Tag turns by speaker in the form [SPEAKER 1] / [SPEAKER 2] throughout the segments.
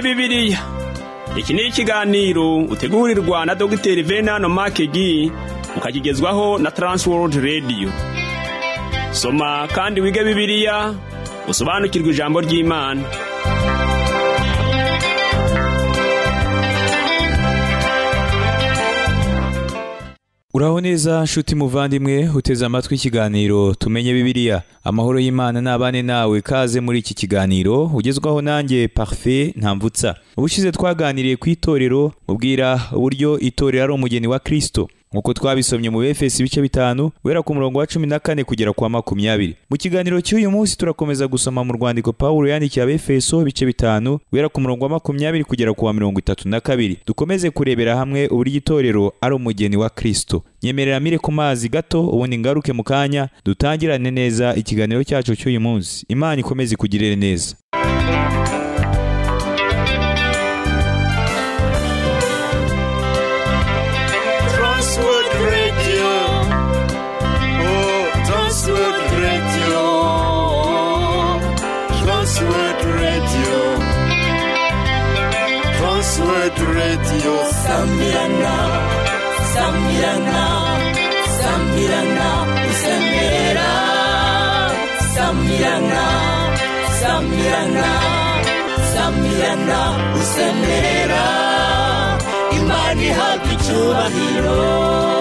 [SPEAKER 1] tumenye bibiliya iki ni ikiganiro utegurirwa na Dr venano makegi ukakigezwaho na Transworld Radio. soma kandi wige bibiliya usobanukirwa ijambo ry'imana
[SPEAKER 2] uraho neza nshuti muvandimwe uteze amatwi ikiganiro tumenye bibiliya amahoro y'imana n'abane nawe kaze muri iki kiganiro ugezwaho nanjye parufe ntamvutsa ubushize twaganiriye ku itorero mubwira uburyo itorero ari umugeni wa kirisito nk'uko twabisomye mu befesi bice bitanu guhera ku murongo wa cumi na kane kugera kwa makumyabiri mu kiganiro cy'uyu munsi turakomeza gusoma mu rwandiko pawulo yandikiye abefeso bice bitanu guhera ku murongo wa makumyabiri kugera ku mirongo itatu na kabiri dukomeze kurebera hamwe uburyo itorero ari umugeni wa kristo nyemerera mire ku mazi gato ubundi ngaruke mu kanya dutangirane neza ikiganiro cyacu cy'uyu munsi imana ikomeze ikugirire neza
[SPEAKER 3] sambirana sambirana sambirana usembera sambirana sambirana sambirana usembera imana ihabwa icyubahiro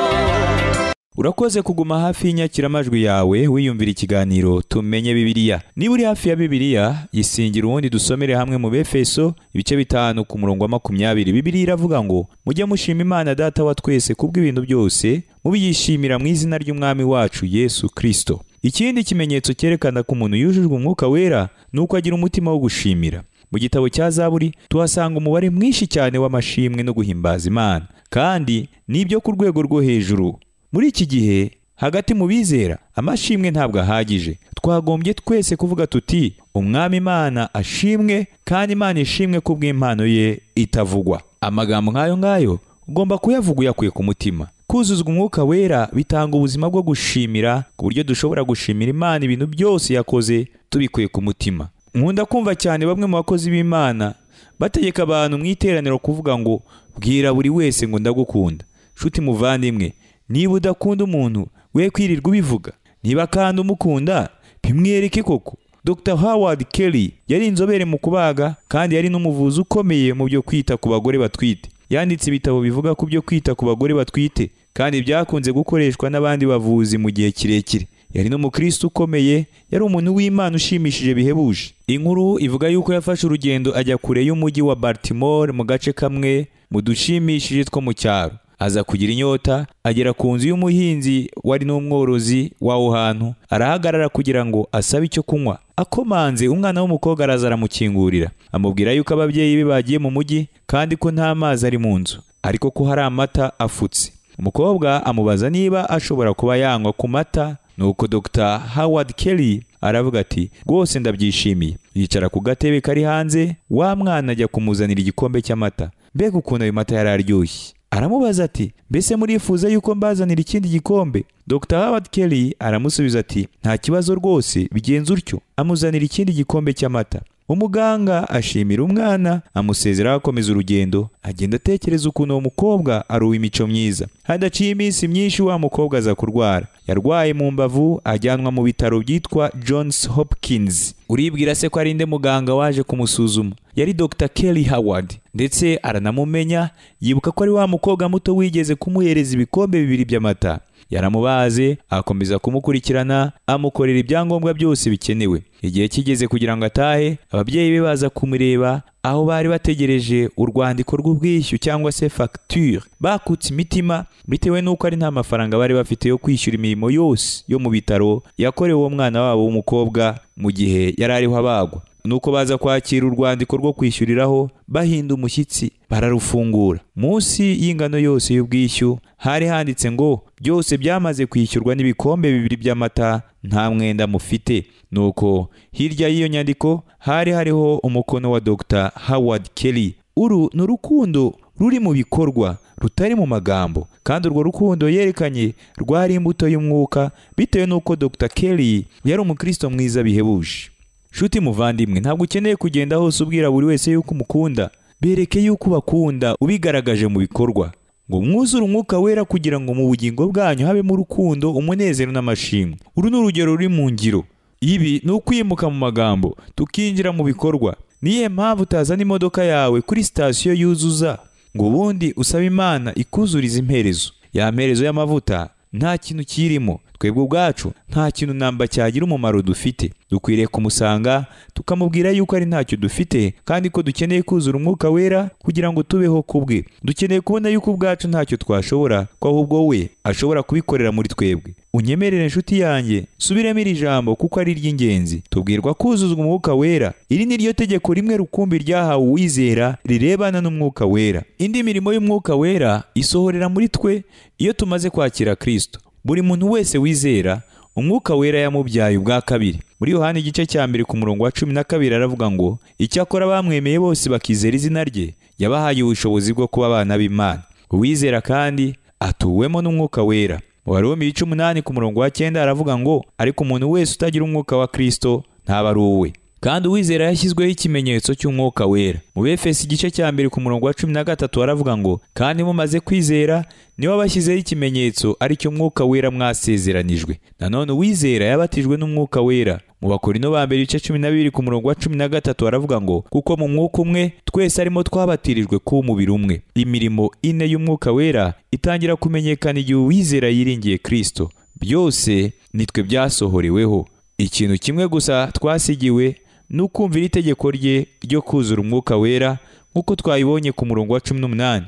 [SPEAKER 2] urakoze kuguma hafi y'inyakiramajwi yawe wiyumvira ikiganiro tumenye bibiliya niba uri hafi ya bibiliya yisingire ubundi dusomere hamwe mu befeso ibice bitanu ku murongo wa makumyabiri bibiliya iravuga ngo mujye mushima imana data wa twese kubw'ibintu byose mubiyishimira mu izina ry'umwami wacu yesu Kristo ikindi kimenyetso cyerekana ko umuntu yujujwe umwuka wera ni uko agira umutima wo gushimira mu gitabo cya zaburi tuhasanga umubare mwinshi cyane w'amashimwe no guhimbaza imana kandi ni ibyo ku rwego rwo hejuru muri iki gihe hagati mu bizera amashimwe ntabwo ahagije twagombye twese kuvuga tuti umwami imana ashimwe kandi imana ishimwe ku bw'impano ye itavugwa amagambo nk'ayo ngayo ugomba kuyavuga uyakuye ku mutima kuzuzwa umwuka wera bitanga ubuzima bwo gushimira ku buryo dushobora gushimira imana ibintu byose yakoze tubikuye ku mutima nkunda kumva cyane bamwe mu bakozi b'imana bategeka abantu mu iteraniro kuvuga ngo bwira buri wese ngo ndagukunda nshuti muvandimwe niba udakunda umuntu we kwirirwa ubivuga niba kandi umukunda bimwereke koko dr howard kelly yari inzobere mu kubaga kandi yari n'umuvuzi ukomeye mu byo kwita ku bagore batwite yanditse ibitabo bivuga ku byo kwita ku bagore batwite kandi byakunze gukoreshwa n'abandi bavuzi mu gihe kirekire yari n'umukristo ukomeye yari umuntu w'imana ushimishije bihebuje inkuru ivuga yuko yafashe urugendo ajya kure y'umujyi wa baltimore mu gace kamwe mu dushimishije two mu cyaro aza kugira inyota agera ku nzu y'umuhinzi wari n'umworozi w'aho hantu arahagarara kugira ngo asabe icyo kunywa akomanze umwana w'umukobwa araza aramukingurira amubwira yuko ababyeyi be bagiye mu mujyi kandi ko nta mazi ari mu nzu ariko ko hari amata afutse umukobwa amubaza niba ashobora kuba yanywa ku mata nuko dr howard kelly aravuga ati rwose ndabyishimiye yicara ku gatebe kari hanze wa mwana ajya kumuzanira igikombe cy'amata mbega ukuntu ayo mata yari aryoshye aramubaza ati mbese murifuza yuko mbazanira ikindi gikombe dr howard kelly aramusubiza ati nta kibazo rwose bigenza utyo amuzanira ikindi gikombe cy'amata umuganga ashimira umwana amusezeraho akomeza urugendo agenda atekereza ukuntu uwo mukobwa ari uw'imico myiza hadaciye iminsi myinshi wa mukobwa aza kurwara yarwaye mu mbavu ajyanwa mu bitaro byitwa johns hopkins uribwira se ko ari inde muganga waje kumusuzuma yari dr kelly howard ndetse aranamumenya yibuka ko ari wa mukobwa muto wigeze kumuhereza ibikombe bibiri by'amata yaramubaze akomeza kumukurikirana amukorera ibyangombwa byose bikenewe igihe kigeze kugira ngo atahe ababyeyi be baza kumureba aho bari bategereje urwandiko rw'ubwishyu cyangwa se facture bakutse imitima bitewe n'uko ari nta mafaranga bari bafite yo kwishyura imirimo yose yo mu bitaro yakorewe uwo mwana wabo w'umukobwa mu gihe yari ariho abagwa nuko baza kwakira urwandiko rwo kwishyuriraho bahinda umushyitsi bararufungura munsi y'ingano yose y'ubwishyu hari handitse ngo byose byamaze kwishyurwa n'ibikombe bibiri by'amata nta mwenda mufite nuko hirya y'iyo nyandiko hari hariho umukono wa dr howard kelly uru ni urukundo ruri mu bikorwa rutari mu magambo kandi urwo rukundo yerekanye rwari imbuto y'umwuka bitewe n'uko dr kelly yari umukristo mwiza bihebuje shuti muvandimwe ntabwo ukeneye kugenda hose ubwira buri wese yuko umukunda bereke yuko ubakunda ubigaragaje mu bikorwa ngo mwuzure umwuka wera kugira ngo mu bugingo bwanyu habemo urukundo umunezero n'amashimwe uru ni urugero ruri mu ngiro ibi ni ukwimuka mu magambo tukinjira mu bikorwa niyo mpamvu utazana imodoka yawe kuri sitasiyo yuzuza ngo ubundi usabe imana ikuzuriza imperezo ya mperezo y'amavuta nta kintu kirimo twebwe ubwacu nta kintu namba cyagira umumaro dufite dukwiriye kumusanga tukamubwira yuko ari ntacyo dufite kandi ko dukeneye kuzura umwuka wera kugira ngo tubeho ku bwe dukeneye kubona yuko ubwacu ntacyo twashobora ko ahubwo we ashobora kubikorera muri twebwe unyemerere inshuti yanjye subiremo iri jambo kuko ari iry'ingenzi tubwirwa kuzuzwa umwuka wera iri ni ryo tegeko rimwe rukumbi ryahawe uwizera rirebana n'umwuka wera indi mirimo y'umwuka wera isohorera muri twe iyo tumaze kwakira kirisito buri muntu wese wizera umwuka wera yamubyaye ubwa kabiri muri yohani igice cya mbere ku murongo wa cumi na kabiri aravuga ngo icyakora abamwemeye bose bakizera izina rye yabahaye ubushobozi bwo kuba abana b'imana uwizera kandi atuwemo n'umwuka wera warumi igice umunani ku murongo wa cyenda aravuga ngo ariko umuntu wese utagira umwuka wa kirisito ntaba ari uwe kandi uwizera yashyizweho ikimenyetso cy'umwuka wera mu befesi igice cya mbere ku murongo wa cumi na gatatu haravuga ngo kandi mumaze kwizera niwe abashyizeho ikimenyetso ari cyo mwuka wera mwasezeranijwe nanone uwizera yabatijwe n'umwuka wera mu bakorino ba mbere ibice cumi na bibiri ku murongo wa cumi na gatatu haravuga ngo kuko mu mwuka umwe twese arimo twabatirijwe ku umubiri umwe imirimo ine y'umwuka wera itangira kumenyekana igihe uwizera yiringiye kirisito byose nitwe byasohoreweho ikintu kimwe gusa twasigiwe ni ukumvira itegeko rye ryo kuzura umwuka wera nk'uko twabibonye ku murongo wa cumi n'umunani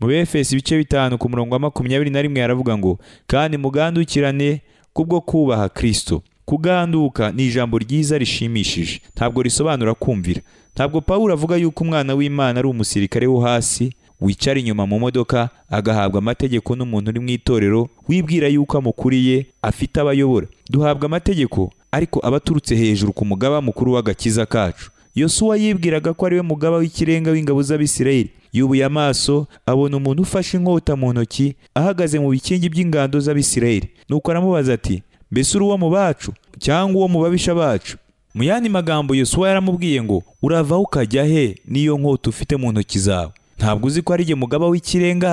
[SPEAKER 2] mu befesi ibice bitanu ku murongo wa makumyabiri na rimwe yaravuga ngo kandi mugandukirane kubwo kubaha kirisito kuganduka ni ijambo ryiza rishimishije ntabwo risobanura kumvira ntabwo paul avuga yuko umwana w'imana ari umusirikare wo hasi wicara inyuma mu modoka agahabwa amategeko n'umuntu uri mu itorero wibwira yuko amukuriye afite abayobora duhabwa amategeko ariko abaturutse hejuru ku mugaba mukuru w'agakiza kacu yosuwa yibwiraga ko ariwe mugaba w'ikirenga w'ingabo z'abisirayeli yubuye amaso abona umuntu ufashe inkota mu ntoki ahagaze mu bikingi by'ingando z'abisirayeli nuko aramubaza ati mbese uri uwo mu bacu cyangwa uwo mu babisha bacu mu yandi magambo yosuwa yaramubwiye ngo urava ukajya he n'iyo nkota ufite mu ntoki zawe ntabwo uzi ko ari jye mugaba w'ikirenga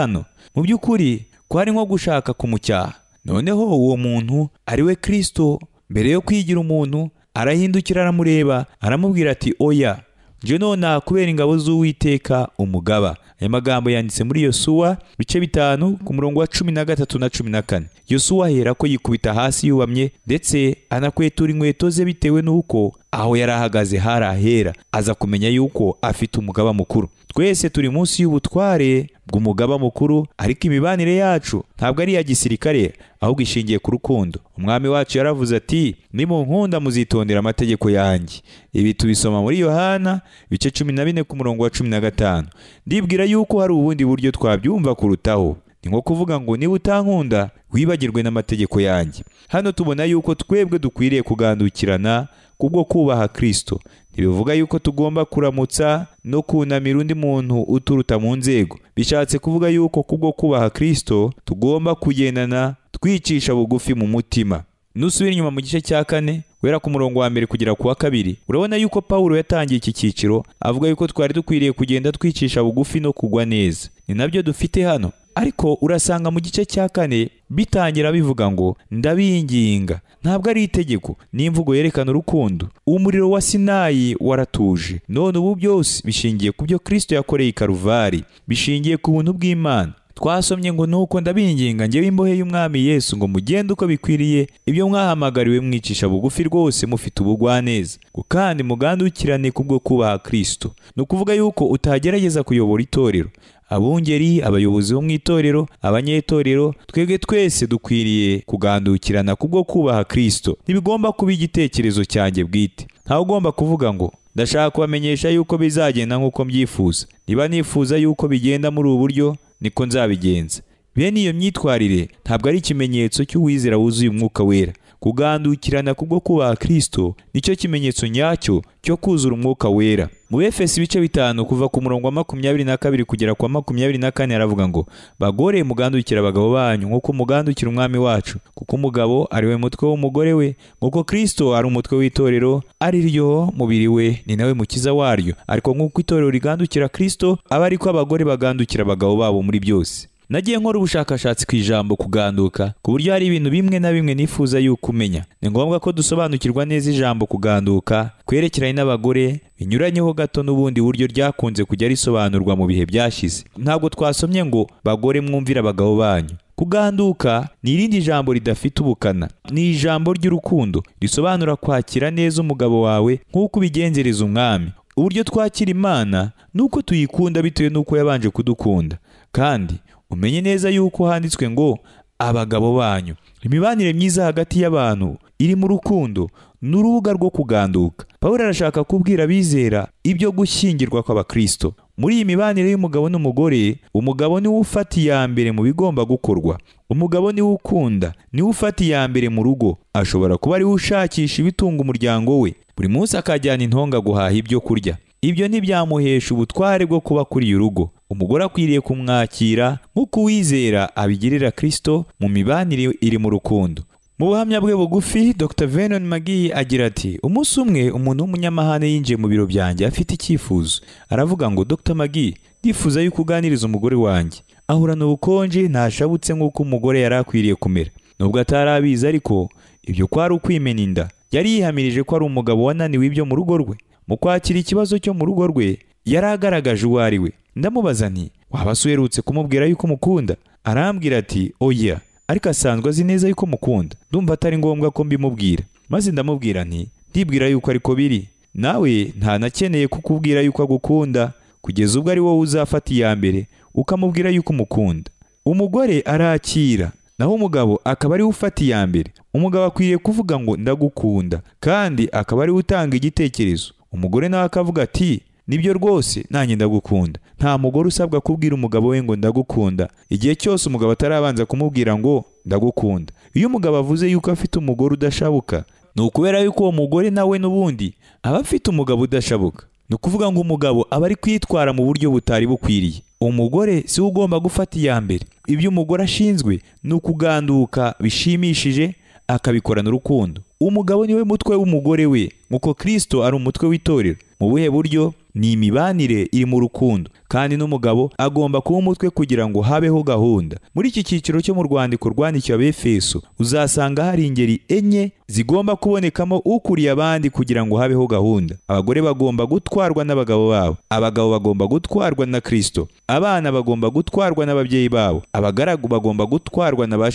[SPEAKER 2] mu by'ukuri kwari nko gushaka kumucyaha noneho uwo muntu ari we kirisito mbere yo kwigira umuntu arahindukira aramureba aramubwira ati oya jenona kubera ingabo z'uwiteka umugaba aya magambo yanditse muri yosuwa bice bitanu ku murongo wa cumi na gatatu na cumi na kane yosuwa ahera ko yikubita hasi yubamye ndetse anakwetura inkweto ze bitewe n'uko aho yari ahagaze hari ahera aza kumenya yuko afite umugaba mukuru twese turi munsi y'ubutware bw'umugaba mukuru ariko imibanire yacu ntabwo ari iya gisirikare ahubwo ishingiye ku rukundo umwami wacu yaravuze ati nimunkunda muzitondera amategeko yanjye ibi tubisoma muri yohana bice cumi na bine ku murongo wa cumi na gatanu ndibwira yuko hari ubundi buryo twabyumva kurutaho ni nko kuvuga ngo niba utankunda wibagirwe n'amategeko yanjye hano tubona yuko twebwe dukwiriye kugandukirana kubwo kubaha kirisito ntibivuga yuko tugomba kuramutsa no kunamira undi muntu uturuta mu nzego bishatse kuvuga yuko kubwo kubaha Kristo tugomba kugendana twicisha bugufi mu mutima nusubira inyuma mu gice cya kane guhera ku murongo wa mbere kugera ku wa kabiri urabona yuko pawulo yatangiye iki cyiciro avuga yuko twari dukwiriye kugenda twicisha bugufi no kugwa neza ni nabyo dufite hano ariko urasanga mu gice cya kane bitangira bivuga ngo ndabinginga ntabwo ari itegeko n’imvugo yerekana urukundo umuriro wa sinayi waratuje none ubu byose bishingiye ku byo kirisito yakoreye i karuvali bishingiye ku buntu bw'imana twasomye ngo nuko ndabinginga ngewe imbohe y'umwami yesu ngo mugende uko bikwiriye ibyo mwahamagariwe mwicisha bugufi rwose mufite ubugwaneza kandi mugandukirane kubwo kubaha kirisito ni ukuvuga yuko utagerageza kuyobora itorero abungeri abayobozi bo mu itorero abanyetorero twebwe twese dukwiriye kugandukirana kubwo kubaha kirisito ntibigomba kuba igitekerezo cyanjye bwite ntawe ugomba kuvuga ngo ndashaka kubamenyesha yuko bizagenda nk'uko mbyifuza niba nifuza yuko bigenda muri ubu buryo niko nzabigenza bene iyo myitwarire ntabwo ari ikimenyetso cy'uwizera wuzuye umwuka wera kugandukirana kubwo kubaha kristo nicyo kimenyetso nyacyo cyo kuzura umwuka wera mu efesi ibice bitanu kuva ku murongo wa makumyabiri na kabiri kugera ku wa makumyabiri na kane haravuga ngo bagore mugandukira abagabo banyu nk'uko mugandukira umwami wacu kuko umugabo ari we mutwe w'umugore we nk'uko kristo ari umutwe w'itorero ari ryo mubiri we ni nawe mukiza waryo ariko nk'uko itorero rigandukira kristo aba ari ko abagore bagandukira abagabo babo muri byose nagiye nkora ubushakashatsi ku ijambo kuganduka ku buryo hari ibintu bimwe na bimwe nifuza yuko umenya ni ngombwa ko dusobanukirwa neza ijambo kuganduka kwerekeranye n'abagore binyuranyeho gato n'ubundi buryo ryakunze kujya risobanurwa mu bihe byashize ntabwo twasomye ngo bagore mwumvire abagabo banyu kuganduka ni irindi jambo ridafite ubukana ni ijambo ry'urukundo risobanura kwakira neza umugabo wawe nk'uko ubigenzereza umwami uburyo twakira imana ni uko tuyikunda bitewe n'uko yabanje kudukunda kandi umenye neza yuko handitswe ngo abagabo banyu imibanire myiza hagati y'abantu iri mu rukundo ni rwo kuganduka pawulo arashaka kubwira abizera ibyo gushyingirwa kw'abakristo muri iyi mibanire y'umugabo n'umugore umugabo niwe ufata iya mbere mu bigomba gukorwa umugabo niwe ukunda niwe ufata iya mbere mu rugo ashobora kuba ariwe ushakisha ibitunga umuryango we buri munsi akajyana intonga guhaha ibyo kurya ibyo ntibyamuhesha ubutware bwo kuba kuri akuriye rugo. umugore akwiriye kumwakira nk'uko uwizera abigirira Kristo mu mibanire iri mu rukundo mu buhamya bwe bugufi dr venon magi agira ati umunsi umwe umuntu w'umunyamahane yinjiye mu biro byanjye afite icyifuzo aravuga ngo dr magi ndifuza yuko uganiriza umugore wanjye ahorana ubukonje ntashabutse nk'uko umugore yari akwiriye kumera nubwo atari abizi ariko ibyo kwari ukwimena inda yari yihamirije ko ari umugabo wananiwe ibyo mu rugo rwe mu kwakira ikibazo cyo mu rugo rwe yari agaragaje uwo ari we ndamubaza nti waba se kumubwira yuko umukunda arambwira ati oya ariko asanzwe azi neza yuko mukunda ndumva atari ngombwa ko mbimubwira maze ndamubwira nti ndibwira yuko ariko biri nawe nta nakeneye kukubwira yuko agukunda kugeza ubwo ari wowe uzafata iya mbere ukamubwira yuko umukunda umugore arakira naho umugabo akaba ariwe ufata iya mbere umugabo akwiriye kuvuga ngo ndagukunda kandi akaba ariwe utanga igitekerezo umugore nawe akavuga ati nibyo rwose nanjye ndagukunda nta mugore usabwa kubwira umugabo we ngo ndagukunda igihe cyose umugabo atarabanza kumubwira ngo ndagukunda iyo umugabo avuze yuko afite umugore udashabuka ni ukubera yuko uwo mugore nawe n'ubundi aba afite umugabo udashabuka ni ukuvuga ngo umugabo aba ari kwitwara mu buryo butari bukwiriye umugore si we ugomba gufata iya mbere ibyo umugore ashinzwe ni ukuganduka bishimishije akabikorana urukundo umugabo niwe mutwe w'umugore we nk'uko kirisito ari umutwe w'itorero mu buhe buryo ni imibanire iri mu rukundo kandi n'umugabo agomba kuba umutwe kugira ngo habeho gahunda muri iki cyiciro cyo mu rwandiko rwandikiwe abefeso uzasanga hari ingeri enye zigomba kubonekamo ukuriye abandi kugira ngo habeho gahunda abagore bagomba gutwarwa n'abagabo babo abagabo bagomba gutwarwa na kristo abana bagomba gutwarwa n'ababyeyi babo abagaragu bagomba gutwarwa na ba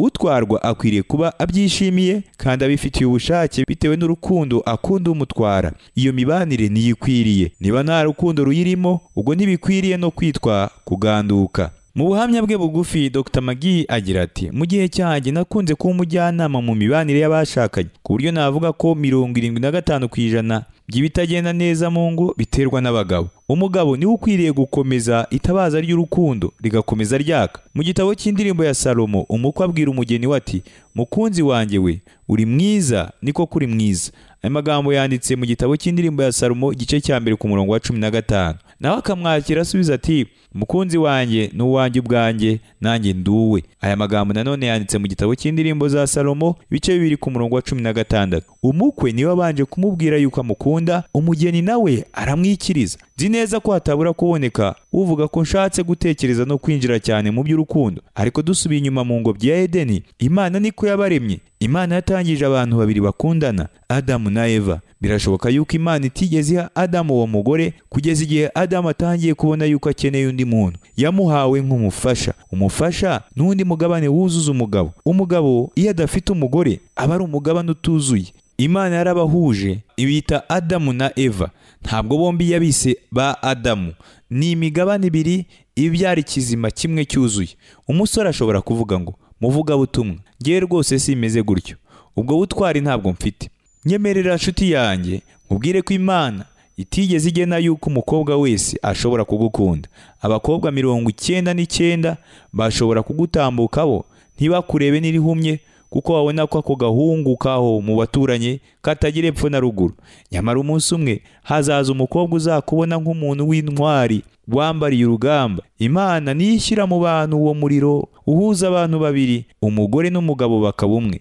[SPEAKER 2] utwarwa akwiriye kuba abyishimiye kandi abifitiye ubushake bitewe n'urukundo akunda umutwara iyo mibanire ntiyikwiriye niba nta rukundo ruyirimo ubwo ahubwo ntibikwiriye no kwitwa kuganduka mu buhamya bwe bugufi dr magi agira ati mu gihe cyanjye nakunze kuba umujyanama mu mibanire y'abashakanye ku buryo navuga ko mirongo irindwi na gatanu ku ijana by'ibitagenda neza mu ngo biterwa n'abagabo umugabo niwe ukwiriye gukomeza itabaza ry'urukundo rigakomeza ryaka mu gitabo cy'indirimbo ya salomo umukwe abwira umugeni we ati mukunzi wanjye we uri mwiza niko kuri mwiza aya magambo yanditse mu gitabo cy'indirimbo ya salomo igice cya mbere ku murongo wa cumi na gatanu nawe akamwakira asubiza ati mukunzi wanjye nuwanjye uwanjye ubwanjye nanjye nduwe aya magambo nanone yanditse mu gitabo cy'indirimbo za salomo bice bibiri ku murongo wa cumi na gatandatu umukwe niwe abanje kumubwira yuko amukunda umugeni nawe aramwikiriza nzi neza ko hatabura kuboneka uvuga ko nshatse gutekereza no kwinjira cyane mu by'urukundo ariko dusubiye inyuma mu ngobyi ya edeni imana niko yabaremye imana yatangije abantu babiri bakundana adamu na eva birashoboka yuko imana itigeze iha adamu uwo mugore kugeza igihe adamu atangiye kubona yuko akeneye undi muntu yamuhawe nk'umufasha umufasha n’undi mugabane wuzuza umugabo umugabo iyo adafite umugore aba ari umugabane utuzuye imana yarabahuje ibita adamu na eva ntabwo bombi yabise ba adamu ni imigabane ibiri ibyara ikizima kimwe cyuzuye umusore ashobora kuvuga ngo muvugabutumwa ngewe rwose simeze gutyo ubwo butwari ntabwo mfite nyemerera nshuti yanjye nkubwire ko imana itigeze igena yuko umukobwa wese ashobora kugukunda abakobwa mirongo icyenda n'icyenda bashobora kugutambukaho ntibakurebe n'irihumye kuko wabona ko ako gahungu kaho mu baturanye katagira epfo na ruguru nyamara umunsi umwe hazaza umukobwa uzakubona nk'umuntu w'intwari wambariye urugamba imana niyishyira mu bantu uwo muriro uhuza abantu babiri umugore n'umugabo bakaba umwe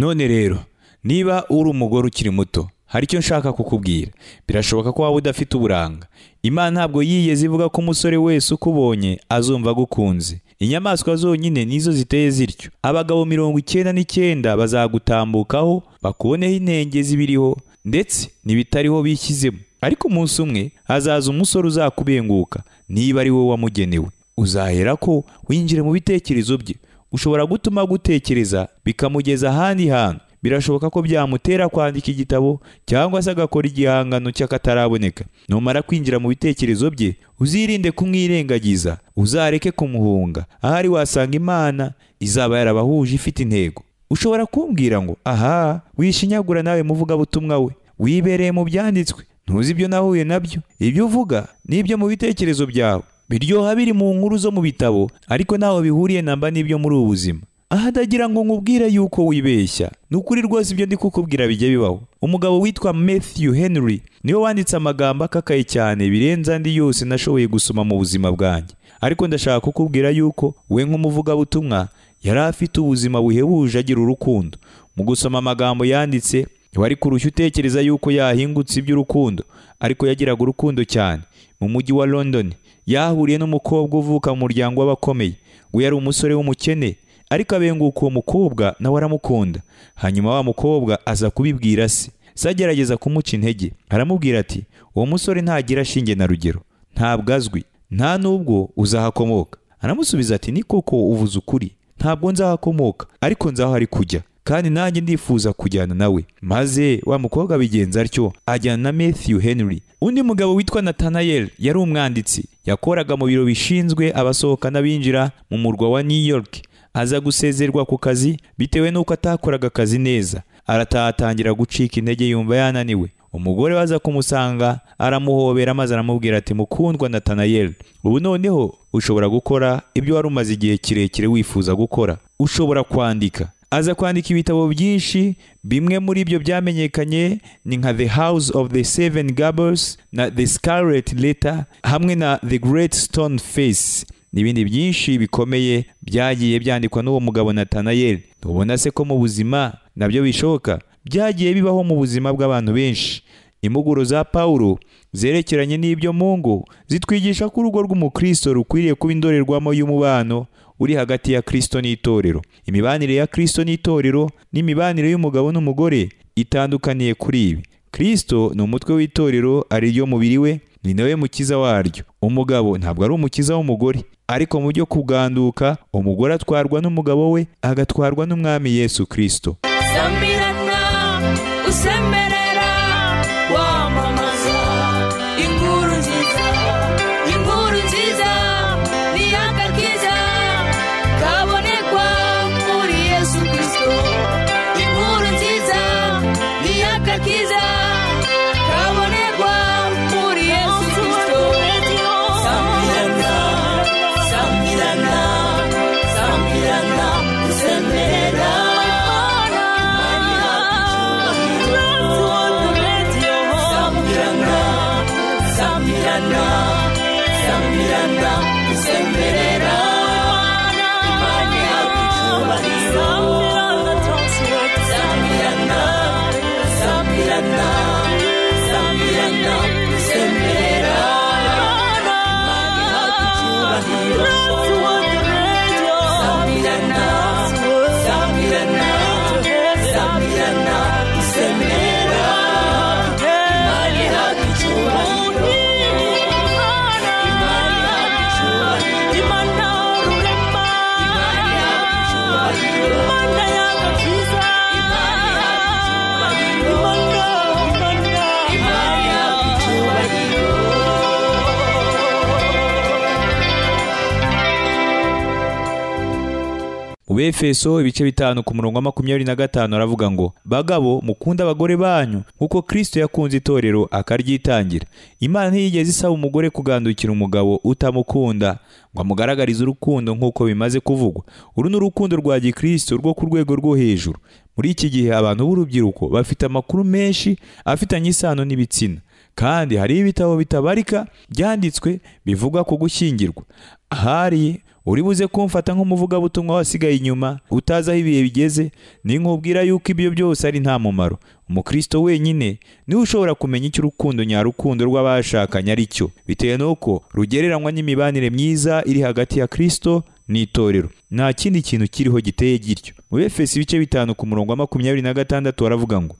[SPEAKER 2] none rero niba uri umugore ukiri muto hari icyo nshaka kukubwira birashoboka ko waba udafite uburanga imana ntabwo yigeze ivuga ko umusore wese ukubonye azumva agukunze inyamaswa zonyine nizo ziteye zityo abagabo mirongo icyenda n'icyenda bazagutambukaho bakuboneho intenge zibiriho ndetse n'ibitariho bishyizemo ariko umunsi umwe hazaza umusore uzakubenguka niba ari wowe wamugenewe uzahera ko winjire mu bitekerezo bye ushobora gutuma gutekereza bikamugeza ahandi hantu birashoboka ko byamutera kwandika igitabo cyangwa se agakora igihangano cy'akataraboneka numara kwinjira mu bitekerezo bye uzirinde kumwirengagiza uzareke kumuhunga ahari wasanga imana izaba yarabahuje ifite intego ushobora kumbwira ngo aha wishinyagura nawe muvugabutumwa we wibereye mu byanditswe ntuzi ibyo nahuye nabyo ibyo uvuga n'ibyo mu bitekerezo byawe biryoha biri mu nkuru zo mu bitabo ariko ntaho bihuriye namba n'ibyo muri ubu buzima aha ngo nkubwire yuko wibeshya ni ukuri rwose ibyo ndi kukubwira bijya bibaho umugabo witwa Matthew Henry niwe wanditse amagambo akakaye cyane birenze andi yose nashoboye gusoma mu buzima bwanjye ariko ndashaka kukubwira yuko we nk'umuvugabutumwa yari afite ubuzima buhebuje agira urukundo mu gusoma amagambo yanditse wari kurushya utekereza yuko yahingutse iby'urukundo ariko yagiraga urukundo cyane mu mujyi wa london yahuriye n'umukobwa uvuka mu muryango w'abakomeye we yari umusore w'umukene ariko abenguka uwo mukobwa nawe aramukunda hanyuma wa mukobwa aza kubibwira se sagerageza agerageza kumuca intege aramubwira ati uwo musore ntagira ashinge na rugero ntabwo azwi nta n'ubwo uzahakomoka aramusubiza ati ni koko uvuze ukuri ntabwo nzahakomoka ariko nzaho ari kujya kandi nanjye ndifuza kujyana nawe maze wa mukobwa abigenza atyo ajyana na Matthew Henry undi mugabo witwa Nathaniel yari umwanditsi yakoraga mu biro bishinzwe abasohoka n'abinjira mu murwa wa New York aza gusezerwa ku kazi bitewe n'uko atakoraga akazi neza arataha gucika intege yumva yananiwe umugore waza kumusanga aramuhobera maze aramubwira ati mukundwa natanayeli ubu noneho ushobora gukora ibyo wari umaze igihe kirekire wifuza gukora ushobora kwandika aza kwandika ibitabo byinshi bimwe muri byo byamenyekanye ni nka the house of the seven gables na the scarlet letter hamwe na the great stone face n'ibindi byinshi bikomeye byagiye byandikwa n'uwo mugabo natanayeli tubona se ko mu buzima nabyo bishoboka byagiye bibaho mu buzima bw'abantu benshi impuguro za pawulo zerekeranye n'ibyo mungu zitwigisha ko urugo rw'umukristo rukwiriye kuba indorerwamo y'umubano uri hagati ya Kristo n'itorero imibanire ya Kristo n'itorero n'imibanire y'umugabo n'umugore itandukaniye kuri ibi Kristo ni umutwe w'itorero ari ryo mubiri we ni nawe mukiza waryo umugabo ntabwo ari umukiza w'umugore ariko mu byo kuganduka umugore atwarwa n'umugabo we agatwarwa n'umwami yesu kirisito
[SPEAKER 3] wa mama
[SPEAKER 2] Efeso ibice bitanu ku murongo wa makumyabiri na gatanu aravuga ngo bagabo mukunda abagore banyu nk'uko Kristo yakunze itorero akaryitangira Imana ntiyigeze isaba umugore kugandukira umugabo utamukunda ngo amugaragarize urukundo nk'uko bimaze kuvugwa uru ni urukundo rwa gikristo rwo ku rwego rwo hejuru muri iki gihe abantu b'urubyiruko bafite amakuru menshi afitanye isano n'ibitsina kandi hari ibitabo bitabarika byanditswe bivuga ku gushyingirwa ahari uri buze kumfata nk'umuvugabutumwa wasigaye inyuma utazi ibihe bigeze ni nkubwira yuko ibyo byose ari nta mumaro umukristo wenyine niwe ushobora kumenya icyo urukundo nyarukundo rw'abashakanye ari cyo bitewe n'uko rugereranywa n'imibanire myiza iri hagati ya kristo n'itorero nta kindi kintu kiriho giteye gityo mu befesi ibice bitanu ku murongo wa makumyabiri na gatandatu haravuga ngo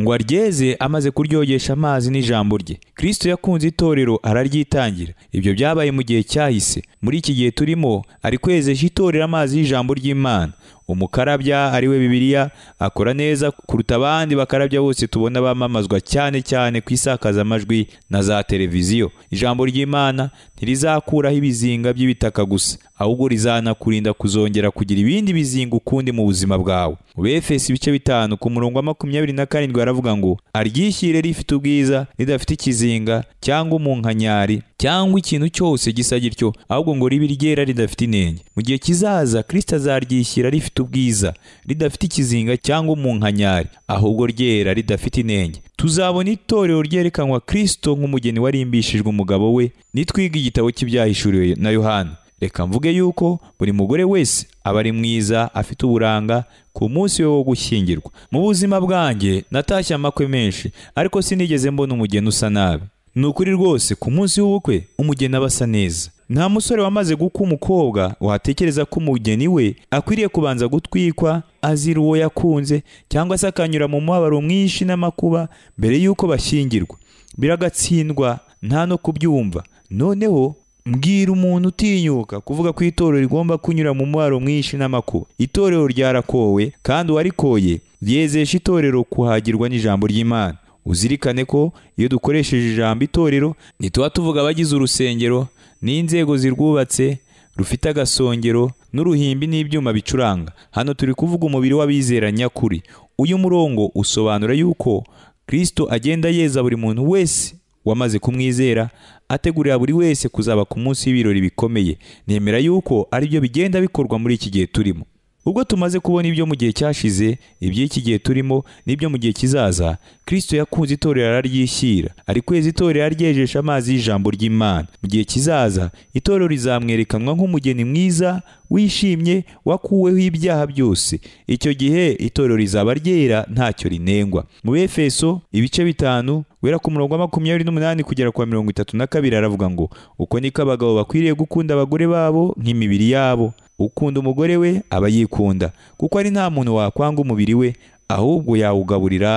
[SPEAKER 2] ngo aryeze amaze kuryogesha amazi n'ijambo rye Kristo yakunze itorero araryitangira ibyo byabaye mu gihe cyahise muri iki gihe turimo ari kwezesha itorero amazi y'ijambo ry'imana umukarabya ari we bibiliya akora neza kuruta abandi bakarabya bose tubona bamamazwa cyane cyane ku isakazamajwi na za televiziyo ijambo ry'imana ntirizakuraho ibizinga by'ibitaka gusa ahubwo rizanakurinda kuzongera kugira ibindi bizinga ukundi mu buzima bwawe befesi ibice bitanu ku murongo wa makumyabiri na karindwi aravuga ngo aryishyire rifite ubwiza ridafite ikizinga cyangwa umunkanyari cyangwa ikintu cyose gisa gityo ahubwo ngo ribe ryera ridafite inenge mu gihe kizaza kirisita azaryishyira rifite ubwiza ridafite ikizinga cyangwa umunkanyari ahubwo ryera ridafite inenge tuzabona itorero ryerekanwa Kristo nk'umugeni warimbishijwe umugabo we nitwiga igitabo cy'ibyahishuriwe na yohani reka mvuge yuko buri mugore wese aba ari mwiza afite uburanga ku munsi we wo gushyingirwa mu buzima bwanjye natashye amakwe menshi ariko sinigeze mbona umugeni usa nabi ni ukuri rwose ku munsi w'ubukwe umugeni aba asa neza nta musore wamaze gukwa umukobwa watekereza ko umugeni we akwiriye kubanza gutwikwa azira uwo yakunze cyangwa se akanyura mu mubabaro mwinshi n'amakuba mbere y'uko bashyingirwa biragatsindwa nta no kubyumva noneho mbwira umuntu utinyuka kuvuga ko itorero rigomba kunyura mu mubaro mwinshi n'amakuba itorero ryarakowe kandi uwarikoye ryezesha itorero kuhagirwa n'ijambo ry'imana uzirikane ko iyo dukoresheje ijambo itorero ntituba tuvuga abagize urusengero n'inzego zirwubatse rufite agasongero n'uruhimbi n'ibyuma bicuranga hano turi kuvuga umubiri w'abizera nyakuri uyu murongo usobanura yuko kirisito agenda yeza buri muntu wese wamaze kumwizera ategurira buri wese kuzaba ku munsi w'ibirori bikomeye nemera yuko aribyo bigenda bikorwa muri iki gihe turimo ubwo tumaze kubona ibyo mu gihe cyashize iby'iki gihe turimo n'ibyo mu gihe kizaza kristo yakunze itorero araryishyira ari kwezi itorero aryejesha amazi y'ijambo ry'imana mu gihe kizaza itorero rizamwerekanwa nk'umugeni mwiza wishimye wakuweho ibyaha byose icyo gihe itorero rizaba ryera ntacyo rinengwa mu befeso ibice bitanu guhera ku murongo wa makumyabiri n'umunani kugera ku wa mirongo itatu na kabiri aravuga ngo uko niko abagabo bakwiriye gukunda abagore babo nk'imibiri yabo ukunda umugore we aba yikunda kuko ari nta muntu wakwanga umubiri we ahubwo yawugaburira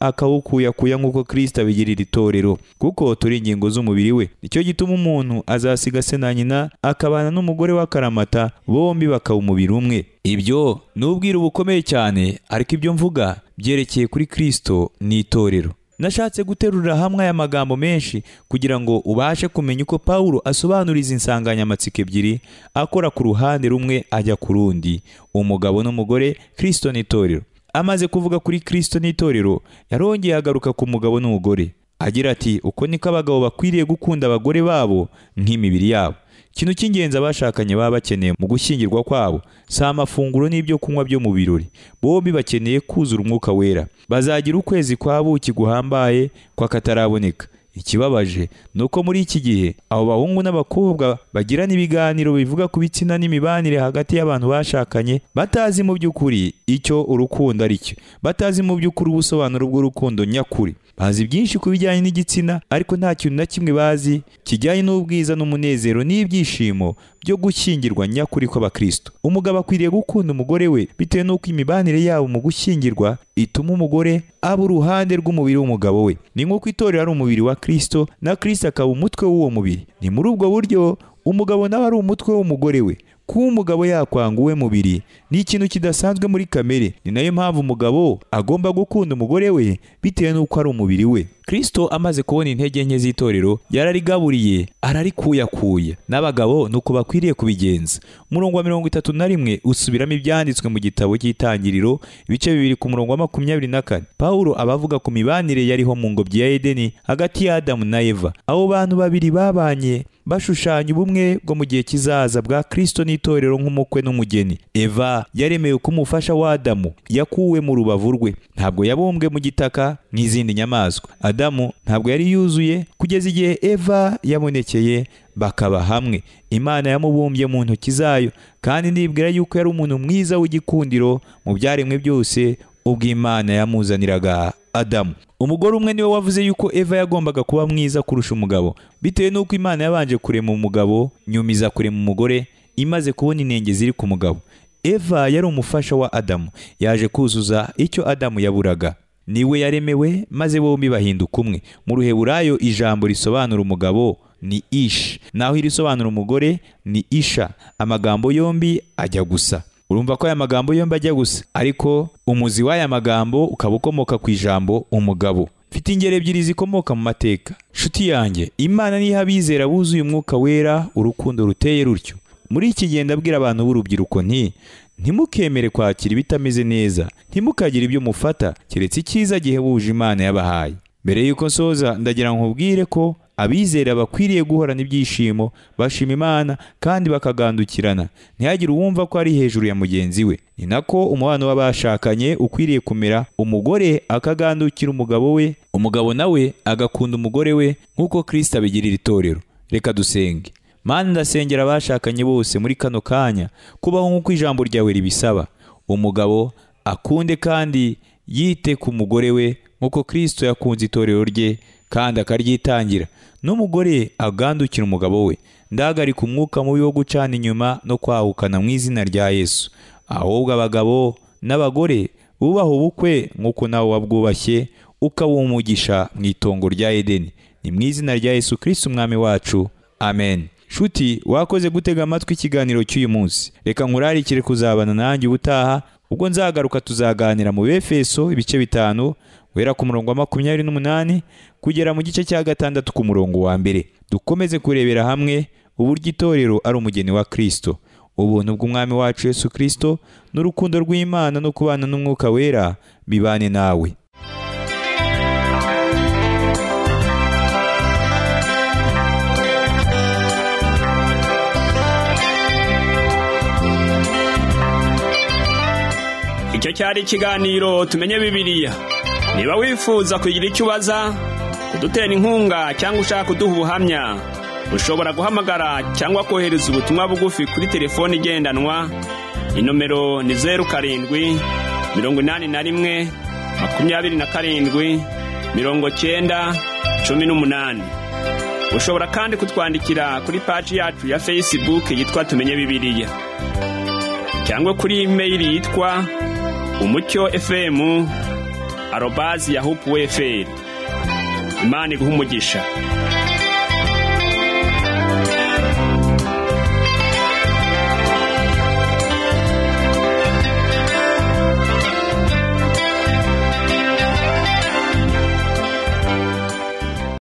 [SPEAKER 2] akawukuyakuya nk'uko kirisita abigirira itorero kuko turi ingingo z'umubiri we nicyo gituma umuntu azasiga se na nyina akabana n'umugore w'akaramata bombi bakaba umubiri umwe ibyo ni ubwiru bukomeye cyane ariko ibyo mvuga byerekeye kuri kirisito n'itorero nashatse guterurira hamwe aya magambo menshi kugira ngo ubashe kumenya uko pawulo asobanura izi nsanganyamatsiko ebyiri akora ku ruhande rumwe ajya ku rundi umugabo n'umugore kirisito n'itorero amaze kuvuga kuri kirisito n'itorero yarongeye agaruka ku mugabo n'umugore agira ati uko niko abagabo bakwiriye gukunda abagore babo nk'imibiri yabo ikintu cy'ingenzi abashakanye baba bakeneye mu gushyingirwa kwabo si amafunguro n'ibyo kunywa byo mu birori bombi bakeneye kuzura umwuka wera bazagira ukwezi kwa buki guhambaye kw'akataraboneka ikibabaje ni uko muri iki gihe abo bahungu n'abakobwa bagirana ibiganiro bivuga ku bitsina n'imibanire hagati y'abantu bashakanye batazi mu by'ukuri icyo urukundo ari cyo batazi mu by'ukuri ubusobanuro bw'urukundo nyakuri bazi byinshi ku bijyanye n'igitsina ariko nta kintu na kimwe bazi kijyanye n'ubwiza n'umunezero n'ibyishimo byo gushyingirwa nyakuri kw'abakristo umugabo akwiriye gukunda umugore we bitewe n'uko imibanire yabo mu gushyingirwa ituma umugore aba uruhande rw'umubiri w'umugabo we ni nk'uko itorero ari umubiri wa kristo na kristo akaba umutwe w'uwo mubiri ni muri ubwo buryo umugabo nawe ari umutwe w'umugore we kuba umugabo yakwanga uwe mubiri ni ikintu kidasanzwe muri kamere ni nayo mpamvu umugabo agomba gukunda umugore we bitewe n'uko ari umubiri we kristo amaze kubona intege nke z'itorero yararigaburiye ararikuyakuya n'abagabo ni uko bakwiriye kubigenza umurongo wa mirongo itatu na rimwe usubiramo ibyanditswe mu gitabo cy'itangiriro ibice bibiri ku murongo wa makumyabiri na kane pawulo abavuga ku mibanire yariho mu ngobyi ya edeni hagati ya Adamu na eva abo bantu babiri babanye bashushanya ubumwe bwo mu gihe kizaza bwa kristo n'itorero nk'umukwe n'umugeni eva yaremewe ko umufasha Adamu yakuwe mu rubavu rwe ntabwo yabumbwe mu gitaka nk'izindi nyamaswa adamu ntabwo yari yuzuye kugeza igihe eva yabonekeye bakaba hamwe imana yamubumbye mu ntoki zayo kandi nibwira yuko yari umuntu mwiza w'igikundiro mu byaremwe byose ubwo imana yamuzaniraga adamu umugore umwe niwe wavuze yuko eva yagombaga kuba mwiza kurusha umugabo bitewe n'uko imana yabanje kurema umugabo nyumiza kurema umugore imaze kubona inenge ziri ku mugabo eva yari umufasha wa adamu yaje kuzuza icyo adamu yaburaga ni we yaremewe maze bombi bahinduka umwe mu ruheburayo ijambo risobanura umugabo ni ishi naho irisobanura umugore ni isha amagambo yombi ajya gusa urumva ko aya magambo yombi ajya gusa ariko umuzi w'aya magambo ukaba ukomoka ku ijambo umugabo mfite ingero ebyiri zikomoka mu mateka shuti yanjye imana niho abizera buzuye umwuka wera urukundo ruteye rutyo muri iki gihe ndabwira abantu b'urubyiruko nti ntimukemere kwakira ibitameze neza ntimukagire ibyo mufata keretse icyiza gihe wuje imana yabahaye mbere y'uko nsoza ndagira nkubwire ko abizera bakwiriye guhorana ibyishimo bashima imana kandi bakagandukirana ntihagire uwumva ko ari hejuru ya mugenzi we ni nako umubano w'abashakanye ukwiriye kumera umugore akagandukira umugabo we umugabo nawe agakunda umugore we nk'uko kirisita abigirira itorero reka dusenge mana ndasengera abashakanye bose muri kano kanya kubaho nk'uko ijambo ryawe ribisaba umugabo akunde kandi yite ku mugore we nk'uko kirisito yakunze itorero rye kandi akaryitangira n'umugore agandukira umugabo we ndahagarika umwuka mubi wo gucana inyuma no kwahukana mu izina rya yesu ahubwo abagabo n'abagore bubaha ubukwe nk'uko nawe wabwubashye ukabumugisha mu itongo rya edeni ni mu izina rya yesu kirisito umwami wacu amen shuti wakoze gutega amatwi ikiganiro cy'uyu munsi reka nkurarikire kuzabana nanjye ubutaha ubwo nzagaruka tuzaganira mu befeso ibice bitanu guhera ku murongo wa makumyabiri n'umunani kugera mu gice cya gatandatu ku murongo wa mbere dukomeze kurebera hamwe uburyo itorero ari umugeni wa kirisito ubuntu bw'umwami wacu yesu kirisito n'urukundo rw'imana no kubana n'umwuka wera bibane nawe
[SPEAKER 1] cyari ikiganiro tumenye bibiriya niba wifuza kugira icyo ubaza kudutera inkunga cyangwa ushaka kuduha ubuhamya ushobora guhamagara cyangwa kohereza ubutumwa bugufi kuri telefoni igendanwa inomero ni zeru karindwi mirongo inani na rimwe makumyabiri na karindwi mirongo cyenda cumi n'umunani ushobora kandi kutwandikira kuri paji yacu ya fesibuke yitwa tumenye bibiliya cyangwa kuri imeyili yitwa umucyo efemu arobazi yahupuweferi imana iguha umugisha